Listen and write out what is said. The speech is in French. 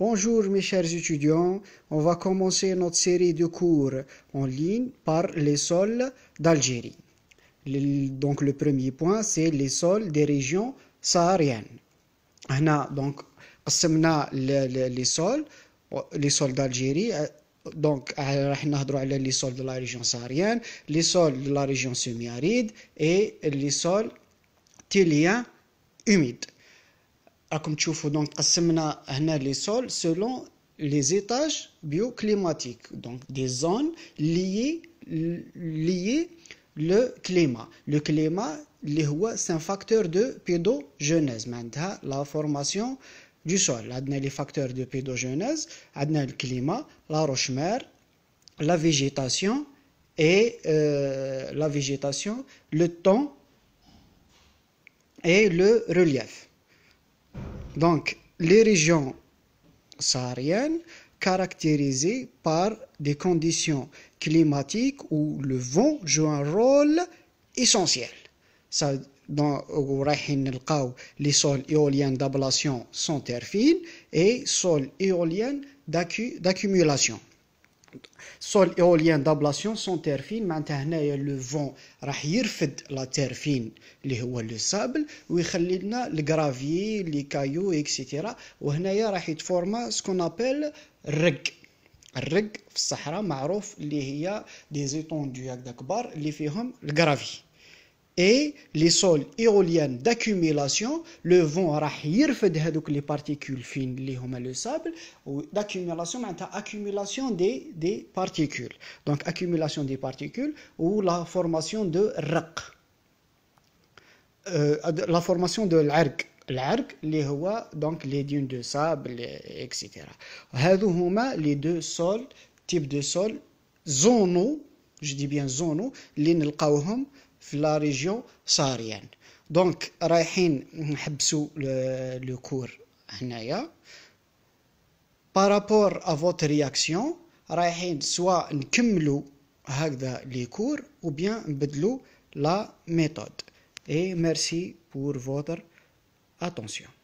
Bonjour mes chers étudiants, on va commencer notre série de cours en ligne par les sols d'Algérie. Donc le premier point c'est les sols des régions sahariennes. donc les sols les sols d'Algérie euh, donc les sols de la région saharienne, les sols de la région semi-aride et les sols théliens humides. Comme à ce moment les sols selon les étages bioclimatiques, donc des zones liées le climat. Le climat, c'est un facteur de pédogenèse, la formation du sol. On a les facteurs de pédogenèse, on le climat, la roche-mer, euh, la végétation, le temps et le relief. Donc, les régions sahariennes caractérisées par des conditions climatiques où le vent joue un rôle essentiel. Ça, dans les sols éoliens d'ablation sont terres fines et sols éoliens d'accumulation. سول ايوليان دابلاسيون سون تيرفين معناتها هنايا لو فون راح يرفد لا تيرفين اللي هو لو سابل ويخلي لنا الكرافي لي كايو اكسيتيرا وهنايا راح يتفورما سكون ابل رق الرق في الصحراء معروف اللي هي دي زيتون دو كبار اللي فيهم الكرافي et les sols éoliennes d'accumulation, le vent rahir fait les particules fines, les le sable, d'accumulation, accumulation des, des particules. Donc accumulation des particules ou la formation de raq. Euh, la formation de l'arc l'arc les donc les dunes de sable etc. les deux sols types de sols zonaux je dis bien zonaux les في لا ريجيون صاريان دونك رايحين نحبسوا لو كور هنايا بارابور ا فوت رياكسيون رايحين سوا نكملوا هكذا لي كور او بيان نبدلوا لا ميثود اي ميرسي بور فوتر اتونسيون